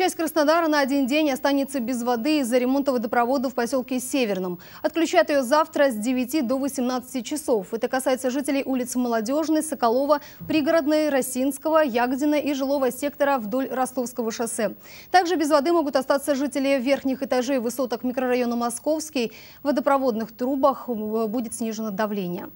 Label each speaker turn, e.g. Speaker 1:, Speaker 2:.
Speaker 1: Часть Краснодара на один день останется без воды из-за ремонта водопровода в поселке Северном. Отключат ее завтра с 9 до 18 часов. Это касается жителей улиц Молодежной, Соколова, Пригородной, Росинского, Ягодина и жилого сектора вдоль Ростовского шоссе. Также без воды могут остаться жители верхних этажей высоток микрорайона Московский. В водопроводных трубах э, будет снижено давление.